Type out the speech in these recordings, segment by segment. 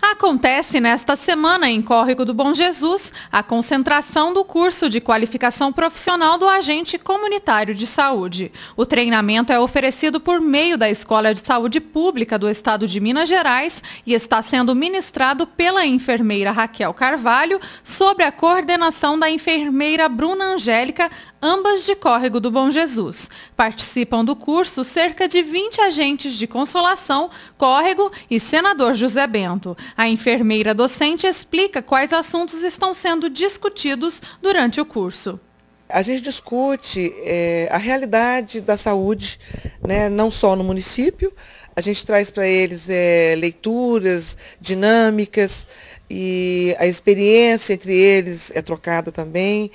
Acontece nesta semana, em Córrego do Bom Jesus, a concentração do curso de qualificação profissional do agente comunitário de saúde. O treinamento é oferecido por meio da Escola de Saúde Pública do Estado de Minas Gerais e está sendo ministrado pela enfermeira Raquel Carvalho, sob a coordenação da enfermeira Bruna Angélica, ambas de Córrego do Bom Jesus. Participam do curso cerca de 20 agentes de consolação, Córrego e senador José Bento. A enfermeira docente explica quais assuntos estão sendo discutidos durante o curso. A gente discute é, a realidade da saúde, né, não só no município, a gente traz para eles é, leituras, dinâmicas, e a experiência entre eles é trocada também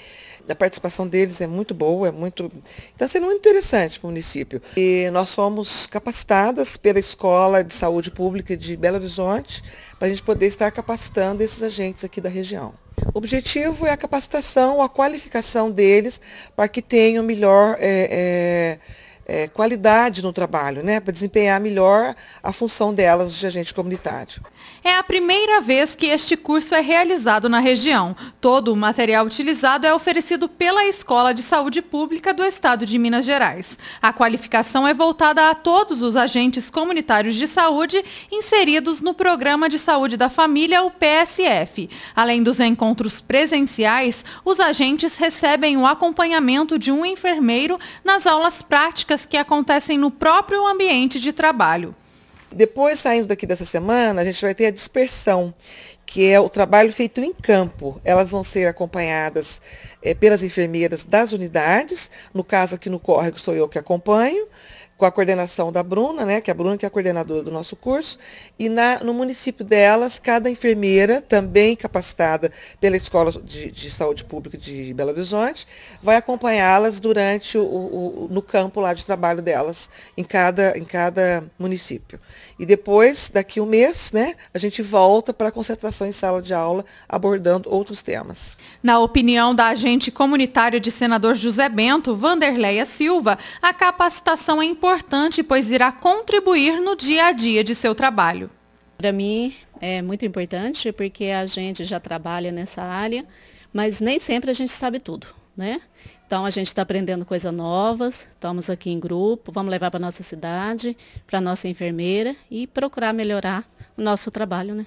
da participação deles é muito boa, é muito. Está sendo muito interessante para o município. E nós fomos capacitadas pela Escola de Saúde Pública de Belo Horizonte para a gente poder estar capacitando esses agentes aqui da região. O objetivo é a capacitação, a qualificação deles para que tenham melhor. É, é, é, qualidade no trabalho, né, para desempenhar melhor a função delas de agente comunitário. É a primeira vez que este curso é realizado na região. Todo o material utilizado é oferecido pela Escola de Saúde Pública do Estado de Minas Gerais. A qualificação é voltada a todos os agentes comunitários de saúde inseridos no Programa de Saúde da Família, o PSF. Além dos encontros presenciais, os agentes recebem o acompanhamento de um enfermeiro nas aulas práticas práticas que acontecem no próprio ambiente de trabalho. Depois, saindo daqui dessa semana, a gente vai ter a dispersão, que é o trabalho feito em campo. Elas vão ser acompanhadas é, pelas enfermeiras das unidades, no caso aqui no Córrego sou eu que acompanho, com a coordenação da Bruna, né, que é a Bruna que é a coordenadora do nosso curso, e na, no município delas, cada enfermeira, também capacitada pela Escola de, de Saúde Pública de Belo Horizonte, vai acompanhá-las durante o, o, no campo lá de trabalho delas, em cada, em cada município. E depois, daqui um mês, né, a gente volta para a concentração em sala de aula, abordando outros temas. Na opinião da agente comunitária de senador José Bento, Vanderleia Silva, a capacitação é importante importante, pois irá contribuir no dia a dia de seu trabalho. Para mim é muito importante porque a gente já trabalha nessa área, mas nem sempre a gente sabe tudo, né? Então a gente está aprendendo coisas novas, estamos aqui em grupo, vamos levar para nossa cidade, para nossa enfermeira e procurar melhorar o nosso trabalho, né?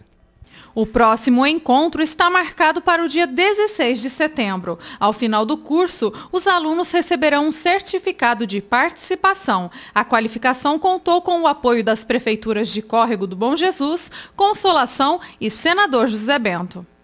O próximo encontro está marcado para o dia 16 de setembro. Ao final do curso, os alunos receberão um certificado de participação. A qualificação contou com o apoio das prefeituras de Córrego do Bom Jesus, Consolação e Senador José Bento.